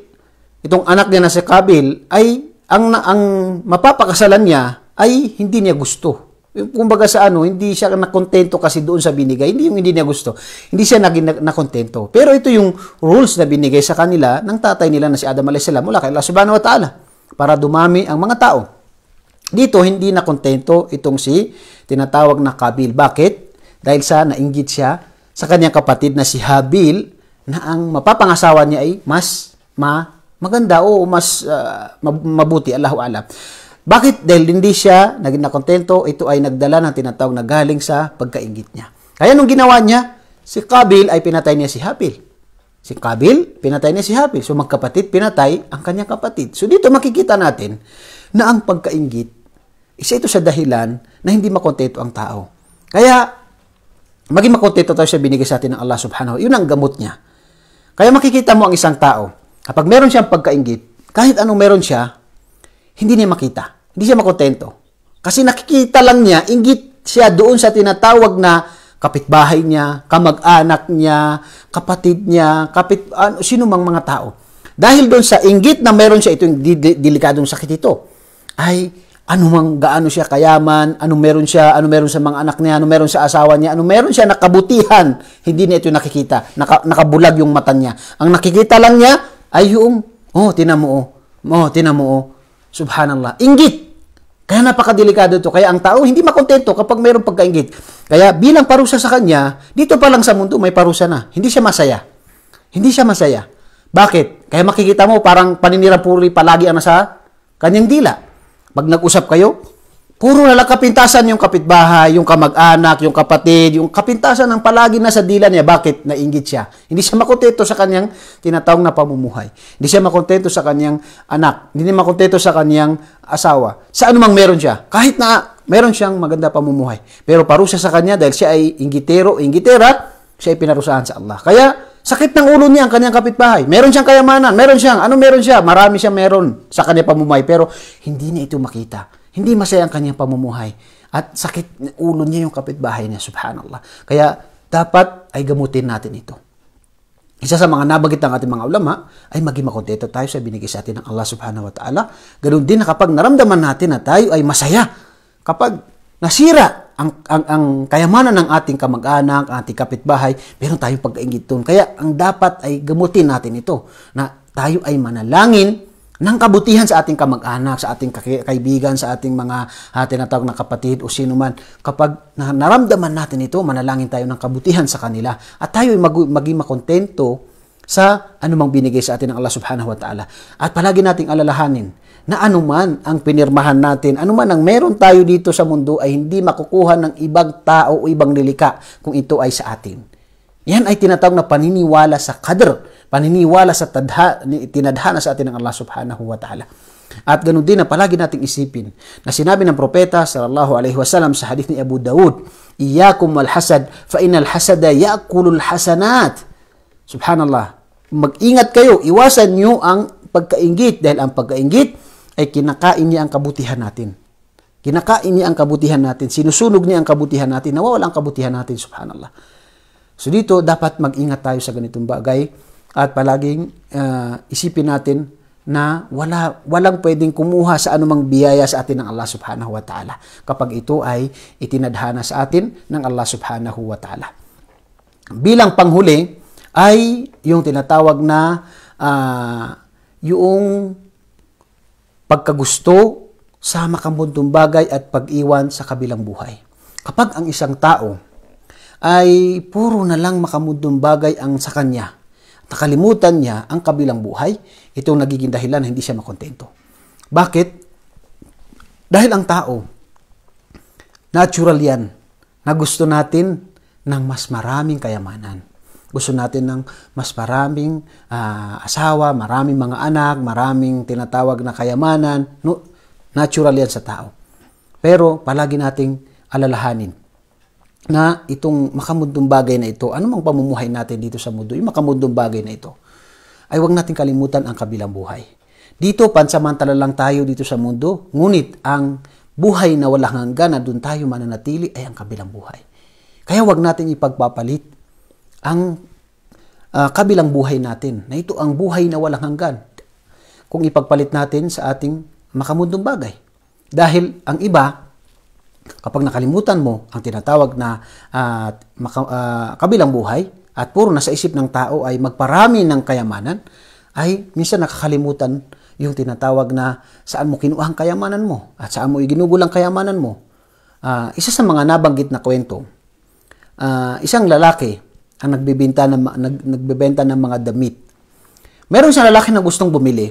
itong anak niya na si Kabil ay ang ang mapapakasalan niya ay hindi niya gusto. Kumbaga sa ano, hindi siya nakontento kasi doon sa binigay. Hindi yung hindi niya gusto. Hindi siya naging nakontento. Pero ito yung rules na binigay sa kanila ng tatay nila na si Adam alayhis salam mula kay Allah subhanahu wa ta'ala para dumami ang mga tao. Dito, hindi nakontento itong si tinatawag na Kabil. Bakit? Dahil sa nainggit siya sa kanyang kapatid na si Habil na ang mapapangasawa niya ay mas ma maganda o mas uh, mabuti, Allahu alam. Bakit? Dahil hindi siya naging nakontento, ito ay nagdala ng tinatawag na galing sa pagkaingit niya. Kaya nung ginawa niya, si Kabil ay pinatay niya si Habil. Si Kabil, pinatay niya si Habil. So magkapatid, pinatay ang kanyang kapatid. So dito makikita natin na ang pagkaingit, isa ito sa dahilan na hindi makontento ang tao. Kaya, maging makontento tayo sa binigay sa atin ng Allah subhanahu. Yun ang gamot niya. Kaya makikita mo ang isang tao, kapag meron siyang pagkaingit, kahit anong meron siya, hindi niya makita. Hindi siya makontento. Kasi nakikita lang niya, inggit siya doon sa tinatawag na kapitbahay niya, kamag-anak niya, kapatid niya, kapit, ano, sino mang mga tao. Dahil doon sa inggit na meron siya itong delikadong sakit ito, ay anumang gaano siya kayaman, ano meron siya, ano meron sa mga anak niya, ano meron sa asawa niya, ano meron siya nakabutihan, hindi niya ito nakikita, naka, nakabulag yung mata niya. Ang nakikita lang niya ay yung, oh, tinamo, oh, oh tinamo, oh, subhanallah, inggit. Kaya napakadelikado to. Kaya ang tao hindi makontento kapag mayroong pagkaingit. Kaya bilang parusa sa kanya, dito pa lang sa mundo may parusa na. Hindi siya masaya. Hindi siya masaya. Bakit? Kaya makikita mo parang paninirapuri palagi ang nasa kanyang dila. Pag nag-usap kayo, Puro na lang kapintasan yung kapitbahay, yung kamag-anak, yung kapatid, yung kapintasan ang palagi na sa dila niya. Bakit? Nainggit siya. Hindi siya makontento sa kanyang tinataong na pamumuhay. Hindi siya makontento sa kanyang anak. Hindi niya makontento sa kanyang asawa. Sa anumang meron siya. Kahit na meron siyang maganda pamumuhay. Pero parusa sa kanya dahil siya ay inggitero, ingitera, siya ay pinarusaan sa Allah. Kaya sakit ng ulo niya ang kanyang kapitbahay. Meron siyang kayamanan, meron siyang, ano meron siya? Marami siya meron sa kanyang pamumuhay. Pero hindi niya ito makita. Hindi masaya ang kanyang pamumuhay. At sakit ulo niya yung kapitbahay niya, subhanallah. Kaya dapat ay gamutin natin ito. Isa sa mga nabagit ng ating mga ulama ay maging makontento tayo sa binigay sa atin ng Allah subhanahu wa ta'ala. Ganun din na kapag naramdaman natin na tayo ay masaya, kapag nasira ang, ang, ang kayamanan ng ating kamag-anak, ang ating kapitbahay, meron tayong pag-iingit doon. Kaya ang dapat ay gamutin natin ito na tayo ay manalangin ng kabutihan sa ating kamag-anak, sa ating kaibigan, sa ating mga uh, tinatawag na kapatid o sino man. Kapag naramdaman natin ito, manalangin tayo ng kabutihan sa kanila at tayo ay mag- maging makontento sa anumang binigay sa atin ng Allah subhanahu wa ta'ala. At palagi nating alalahanin na anuman ang pinirmahan natin, anuman ang meron tayo dito sa mundo ay hindi makukuha ng ibang tao o ibang nilika kung ito ay sa atin. Yan ay tinatawag na paniniwala sa qadr paniniwala sa tadha, tinadhana sa atin ng Allah subhanahu wa ta'ala. At ganun din na palagi nating isipin na sinabi ng propeta sallallahu alaihi wasallam sa hadith ni Abu Dawud, "Iyyakum wal hasad fa innal hasada ya'kulul hasanat." Subhanallah. Mag-ingat kayo, iwasan niyo ang pagkaingit dahil ang pagkaingit ay kinakain niya ang kabutihan natin. Kinakain niya ang kabutihan natin, sinusunog niya ang kabutihan natin, nawawala ang kabutihan natin, subhanallah. So dito, dapat mag-ingat tayo sa ganitong bagay at palaging uh, isipin natin na wala, walang pwedeng kumuha sa anumang biyaya sa atin ng Allah subhanahu wa ta'ala kapag ito ay itinadhana sa atin ng Allah subhanahu wa ta'ala. Bilang panghuli ay yung tinatawag na uh, yung pagkagusto sa makamundong bagay at pag-iwan sa kabilang buhay. Kapag ang isang tao ay puro na lang makamundong bagay ang sa kanya, Nakalimutan niya ang kabilang buhay. Ito ang nagiging dahilan na hindi siya makontento. Bakit? Dahil ang tao, natural yan, na gusto natin ng mas maraming kayamanan. Gusto natin ng mas maraming uh, asawa, maraming mga anak, maraming tinatawag na kayamanan. No, natural yan sa tao. Pero palagi nating alalahanin na itong makamundong bagay na ito, anumang pamumuhay natin dito sa mundo, yung makamundong bagay na ito, ay huwag natin kalimutan ang kabilang buhay. Dito, pansamantala lang tayo dito sa mundo, ngunit ang buhay na walang hanggan na doon tayo mananatili ay ang kabilang buhay. Kaya huwag natin ipagpapalit ang uh, kabilang buhay natin, na ito ang buhay na walang hanggan, kung ipagpalit natin sa ating makamundong bagay. Dahil ang iba, Kapag nakalimutan mo ang tinatawag na uh, maka, uh, kabilang buhay at puro nasa isip ng tao ay magparami ng kayamanan, ay minsan nakakalimutan yung tinatawag na saan mo kinuha ang kayamanan mo at saan mo iginugol ang kayamanan mo. Uh, isa sa mga nabanggit na kwento, uh, isang lalaki ang nagbebenta ng nag, nagbebenta ng mga damit. Meron isang lalaki na gustong bumili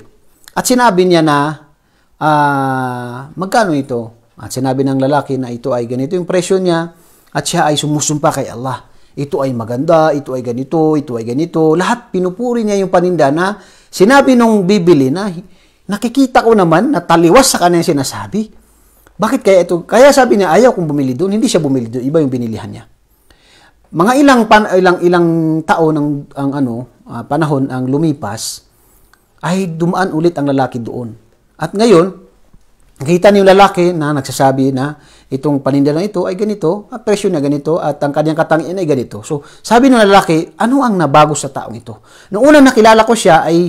at sinabi niya na uh, magkano ito? At sinabi ng lalaki na ito ay ganito yung presyo niya at siya ay sumusumpa kay Allah. Ito ay maganda, ito ay ganito, ito ay ganito. Lahat pinupuri niya yung paninda na sinabi nung bibili na nakikita ko naman na taliwas sa kanya sinasabi. Bakit kaya ito? Kaya sabi niya ayaw kong bumili doon, hindi siya bumili doon, iba yung binilihan niya. Mga ilang pan, ilang ilang taon ng ang ano, uh, panahon ang lumipas ay dumaan ulit ang lalaki doon. At ngayon, Kita niyo lalaki na nagsasabi na itong paninda na ito ay ganito, at presyo na ganito, at ang kanyang katangian ay ganito. So, sabi ng lalaki, ano ang nabago sa taong ito? Noong una nakilala ko siya ay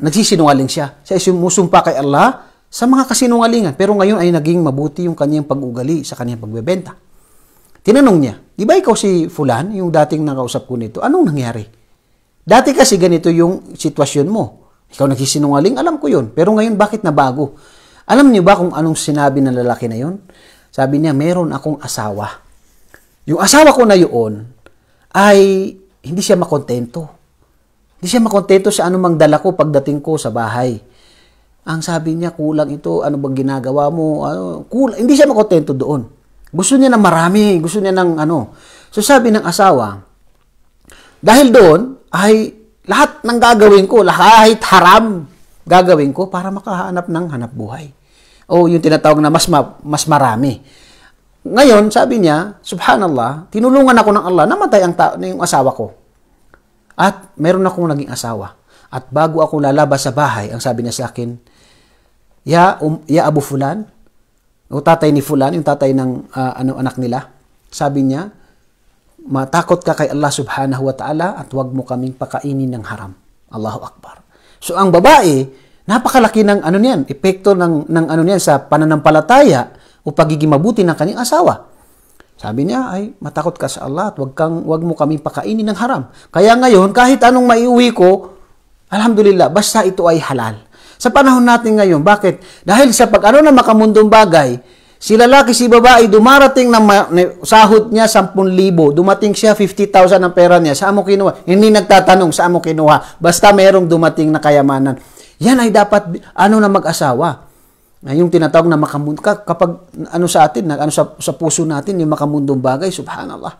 nagsisinungaling siya. Siya ay sumusumpa kay Allah sa mga kasinungalingan. Pero ngayon ay naging mabuti yung kanyang pag-ugali sa kanyang pagbebenta. Tinanong niya, di ba ikaw si Fulan, yung dating nakausap ko nito, anong nangyari? Dati kasi ganito yung sitwasyon mo. Ikaw nagsisinungaling, alam ko yun. Pero ngayon, bakit nabago? Alam niyo ba kung anong sinabi ng lalaki na yon? Sabi niya, meron akong asawa. Yung asawa ko na yun ay hindi siya makontento. Hindi siya makontento sa anumang dala ko pagdating ko sa bahay. Ang sabi niya, kulang ito, ano bang ginagawa mo? Ano, kulang. Hindi siya makontento doon. Gusto niya ng marami, gusto niya ng ano. So sabi ng asawa, dahil doon ay lahat ng gagawin ko, kahit haram, gagawin ko para makahanap ng hanap buhay o yung tinatawag na mas, ma, mas marami. Ngayon, sabi niya, subhanallah, tinulungan ako ng Allah, namatay ang ta- yung asawa ko. At meron akong naging asawa. At bago ako lalabas sa bahay, ang sabi niya sa akin, Ya, um, ya Abu Fulan, o tatay ni Fulan, yung tatay ng uh, ano, anak nila, sabi niya, matakot ka kay Allah subhanahu wa ta'ala at huwag mo kaming pakainin ng haram. Allahu Akbar. So ang babae, Napakalaki ng ano niyan, epekto ng, ng ano niyan sa pananampalataya o pagiging mabuti ng kanyang asawa. Sabi niya ay matakot ka sa Allah at wag, kang, wag mo kaming pakainin ng haram. Kaya ngayon kahit anong maiuwi ko, alhamdulillah, basta ito ay halal. Sa panahon natin ngayon, bakit? Dahil sa pag ano na makamundong bagay, si lalaki, si babae, dumarating na ma- sahod niya 10,000, dumating siya 50,000 ang pera niya, saan mo kinuha? Hindi nagtatanong saan mo kinuha, basta merong dumating na kayamanan. Yan ay dapat ano na mag-asawa. Na yung tinatawag na makamundo kapag ano sa atin, ano sa, sa puso natin yung makamundong bagay, subhanallah.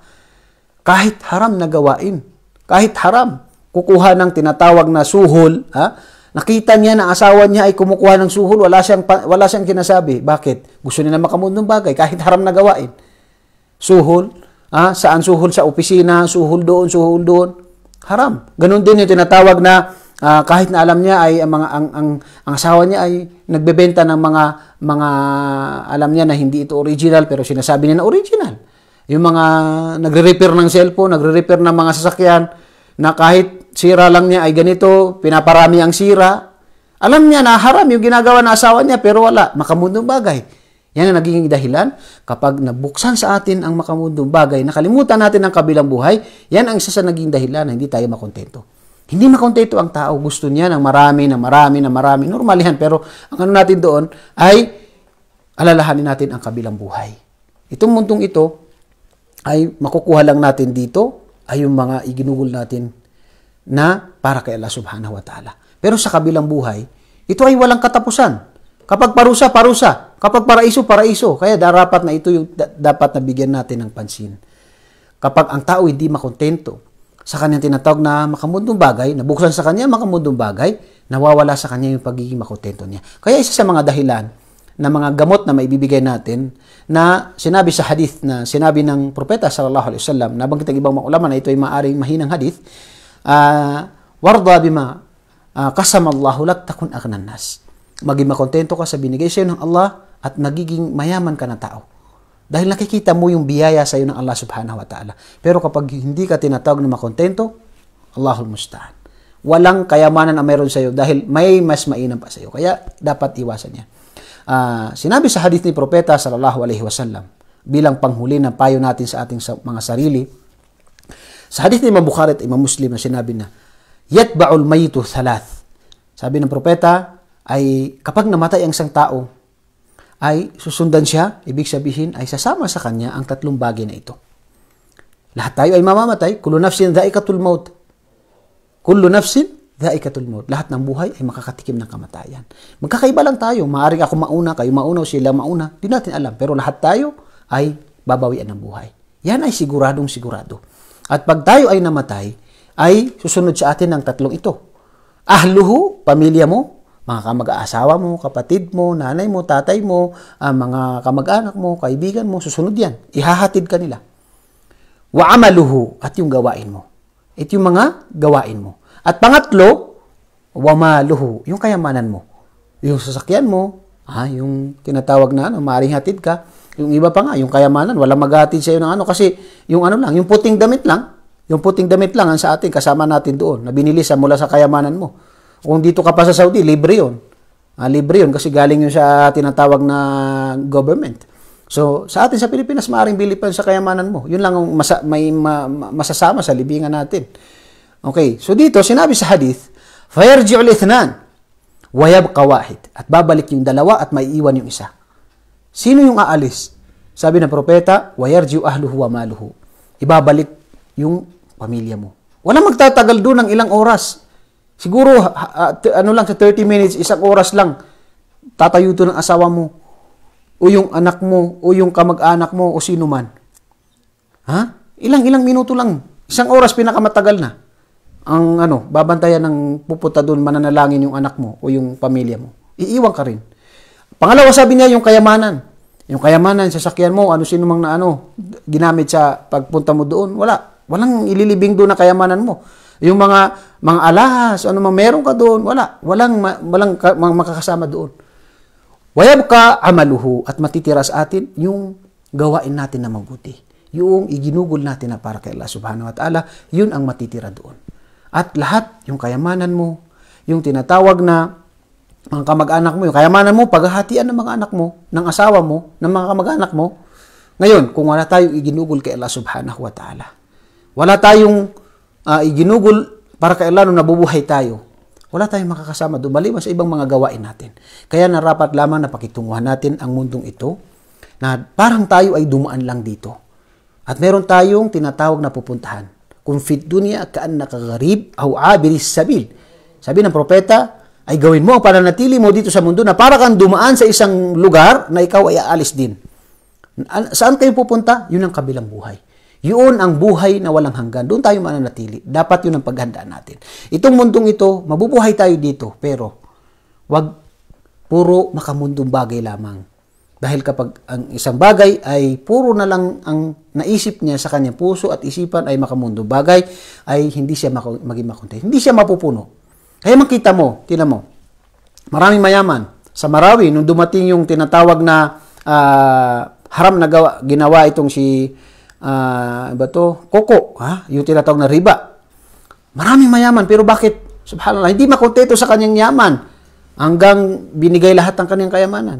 Kahit haram na gawain, kahit haram, kukuha ng tinatawag na suhol, ha? Nakita niya na asawa niya ay kumukuha ng suhol, wala siyang wala siyang kinasabi. Bakit? Gusto niya na makamundong bagay kahit haram na gawain. Suhol, ha? saan suhol sa opisina, suhol doon, suhol doon. Haram. Ganun din yung tinatawag na uh, kahit na alam niya ay ang mga ang, ang ang asawa niya ay nagbebenta ng mga mga alam niya na hindi ito original pero sinasabi niya na original. Yung mga nagre-repair ng cellphone, nagre-repair ng mga sasakyan na kahit sira lang niya ay ganito, pinaparami ang sira. Alam niya na haram yung ginagawa ng asawa niya pero wala, makamundong bagay. Yan ang naging dahilan kapag nabuksan sa atin ang makamundong bagay, nakalimutan natin ang kabilang buhay, yan ang isa sa naging dahilan na hindi tayo makontento. Hindi makaunti ito ang tao. Gusto niya ng marami, na marami, na marami. Normalihan. Pero ang ano natin doon ay alalahanin natin ang kabilang buhay. Itong mundong ito ay makukuha lang natin dito ay yung mga iginugol natin na para kay Allah subhanahu wa ta'ala. Pero sa kabilang buhay, ito ay walang katapusan. Kapag parusa, parusa. Kapag paraiso, paraiso. Kaya darapat na ito yung dapat na bigyan natin ng pansin. Kapag ang tao hindi makontento, sa kanyang tinatawag na makamundong bagay, nabuksan sa kanya makamundong bagay, nawawala sa kanya yung pagiging makontento niya. Kaya isa sa mga dahilan na mga gamot na maibibigay natin na sinabi sa hadith na sinabi ng propeta sallallahu alaihi wasallam nabanggit ang ibang mga ulama na ito ay maaring mahinang hadith uh, warda bima uh, kasama Allahu lak takun agnan nas maging makontento ka sa binigay sa iyo ng Allah at magiging mayaman ka na tao dahil nakikita mo yung biyaya sa iyo ng Allah subhanahu wa ta'ala. Pero kapag hindi ka tinatawag na makontento, Allahul Mustahan. Walang kayamanan ang meron sa iyo dahil may mas mainam pa sa iyo. Kaya dapat iwasan yan. Uh, sinabi sa hadith ni Propeta sallallahu alaihi wasallam bilang panghuli na payo natin sa ating sa mga sarili. Sa hadith ni Imam Bukhari at Imam Muslim na sinabi na, Yatba'ul mayitu thalath. Sabi ng Propeta, ay kapag namatay ang isang tao, ay susundan siya, ibig sabihin ay sasama sa kanya ang tatlong bagay na ito. Lahat tayo ay mamamatay, kullu nafsin dhaikatul maut. Kullu nafsin dhaikatul maut. Lahat ng buhay ay makakatikim ng kamatayan. Magkakaiba lang tayo, maaaring ako mauna, kayo mauna, sila mauna, di natin alam. Pero lahat tayo ay babawian ng buhay. Yan ay siguradong sigurado. At pag tayo ay namatay, ay susunod sa atin ang tatlong ito. Ahluhu, pamilya mo, mga kamag-aasawa mo, kapatid mo, nanay mo, tatay mo, uh, mga kamag-anak mo, kaibigan mo, susunod yan. Ihahatid ka nila. Wa at yung gawain mo. Ito yung mga gawain mo. At pangatlo, wa yung kayamanan mo. Yung sasakyan mo, ah, yung tinatawag na ano, maaring hatid ka. Yung iba pa nga, yung kayamanan, walang maghatid sa'yo ng ano. Kasi yung ano lang, yung puting damit lang, yung puting damit lang ang sa atin, kasama natin doon, na binili sa mula sa kayamanan mo. Kung dito ka pa sa Saudi, libre yun. Ah, libre yun kasi galing yun sa tinatawag na government. So, sa atin sa Pilipinas, maaaring bilipan sa kayamanan mo. Yun lang ang masa, may ma, masasama sa libingan natin. Okay, so dito, sinabi sa hadith, فَيَرْجِعُ الْإِثْنَانِ وَيَبْقَ wahid At babalik yung dalawa at may iwan yung isa. Sino yung aalis? Sabi ng propeta, وَيَرْجِعُ أَهْلُهُ وَمَالُهُ Ibabalik yung pamilya mo. Walang magtatagal doon ng ilang oras. Siguro, ano lang, sa 30 minutes, isang oras lang, tatayo to ng asawa mo, o yung anak mo, o yung kamag-anak mo, o sino man. Ha? Ilang-ilang minuto lang. Isang oras, pinakamatagal na. Ang ano, babantayan ng pupunta doon, mananalangin yung anak mo, o yung pamilya mo. Iiwan ka rin. Pangalawa, sabi niya, yung kayamanan. Yung kayamanan, sasakyan mo, ano sino mang na ano, ginamit sa pagpunta mo doon, wala. Walang ililibing doon na kayamanan mo. Yung mga mga alahas, ano man meron ka doon, wala. Walang walang ka, makakasama doon. Wayabka amaluhu at matitira sa atin yung gawain natin na mabuti. Yung iginugol natin na para kay Allah subhanahu wa ta'ala, yun ang matitira doon. At lahat, yung kayamanan mo, yung tinatawag na mga kamag-anak mo, yung kayamanan mo, paghahatian ng mga anak mo, ng asawa mo, ng mga kamag-anak mo. Ngayon, kung wala tayong iginugol kay Allah subhanahu wa ta'ala, wala tayong uh, iginugol para kailano nabubuhay tayo, wala tayong makakasama doon, maliban sa ibang mga gawain natin. Kaya narapat lamang na pakitunguhan natin ang mundong ito na parang tayo ay dumaan lang dito. At meron tayong tinatawag na pupuntahan. Kung fit dunya kaan nakagarib au abiris sabil. Sabi ng propeta, ay gawin mo ang pananatili mo dito sa mundo na para kang dumaan sa isang lugar na ikaw ay aalis din. Saan kayo pupunta? Yun ang kabilang buhay. Yun ang buhay na walang hanggan. Doon tayo mananatili. Dapat yun ang paghandaan natin. Itong mundong ito, mabubuhay tayo dito, pero wag puro makamundong bagay lamang. Dahil kapag ang isang bagay ay puro na lang ang naisip niya sa kanyang puso at isipan ay makamundong bagay, ay hindi siya maging makunti. Hindi siya mapupuno. Kaya makita mo, tinan mo, maraming mayaman. Sa Marawi, nung dumating yung tinatawag na uh, haram na gawa, ginawa itong si uh, ah, iba ano to, koko, ha? yung tinatawag na riba. Maraming mayaman, pero bakit? Subhanallah, hindi makontento sa kanyang yaman hanggang binigay lahat ng kanyang kayamanan.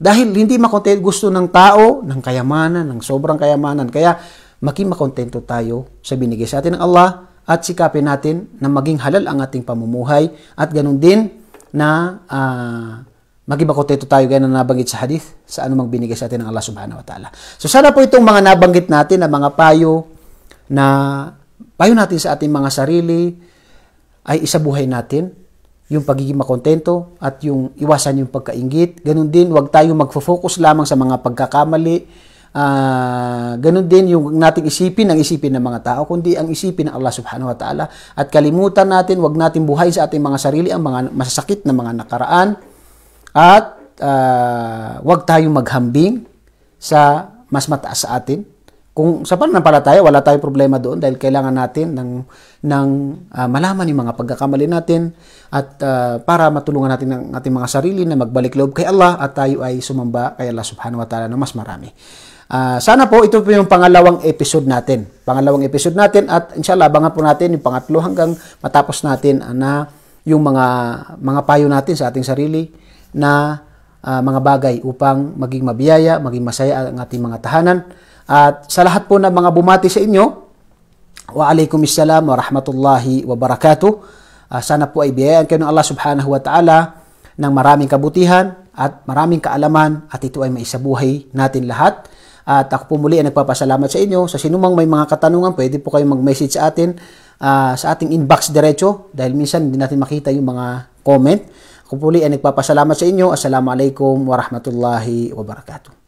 Dahil hindi makontento gusto ng tao ng kayamanan, ng sobrang kayamanan. Kaya maging makontento tayo sa binigay sa atin ng Allah at sikapin natin na maging halal ang ating pamumuhay at ganun din na uh, Magiba ko teto tayo gaya na nabanggit sa hadith sa anumang binigay sa atin ng Allah subhanahu wa ta'ala. So sana po itong mga nabanggit natin na mga payo na payo natin sa ating mga sarili ay isabuhay natin yung pagiging makontento at yung iwasan yung pagkaingit. Ganun din, huwag tayo magfo-focus lamang sa mga pagkakamali. Uh, ganun din yung nating isipin, ang isipin ng mga tao, kundi ang isipin ng Allah subhanahu wa ta'ala. At kalimutan natin, huwag natin buhay sa ating mga sarili ang mga masasakit na mga nakaraan at uh, ah, wag tayong maghambing sa mas mataas sa atin. Kung sa pananampalataya, wala tayong problema doon dahil kailangan natin ng, ng uh, malaman yung mga pagkakamali natin at uh, para matulungan natin ang ating mga sarili na magbalik loob kay Allah at tayo ay sumamba kay Allah subhanahu wa ta'ala na mas marami. Uh, sana po ito po yung pangalawang episode natin. Pangalawang episode natin at inshallah abangan po natin yung pangatlo hanggang matapos natin na yung mga mga payo natin sa ating sarili na uh, mga bagay upang maging mabiyaya, maging masaya ang ating mga tahanan. At sa lahat po ng mga bumati sa inyo, wa alaikum assalam wa rahmatullahi wa barakatuh. Uh, sana po ay biyayaan kayo ng Allah subhanahu wa ta'ala ng maraming kabutihan at maraming kaalaman at ito ay maisabuhay natin lahat. At ako po muli ay nagpapasalamat sa inyo. Sa sinumang may mga katanungan, pwede po kayong mag-message sa atin uh, sa ating inbox diretso dahil minsan hindi natin makita yung mga comment. Ako ay nagpapasalamat sa inyo. Assalamualaikum warahmatullahi wabarakatuh.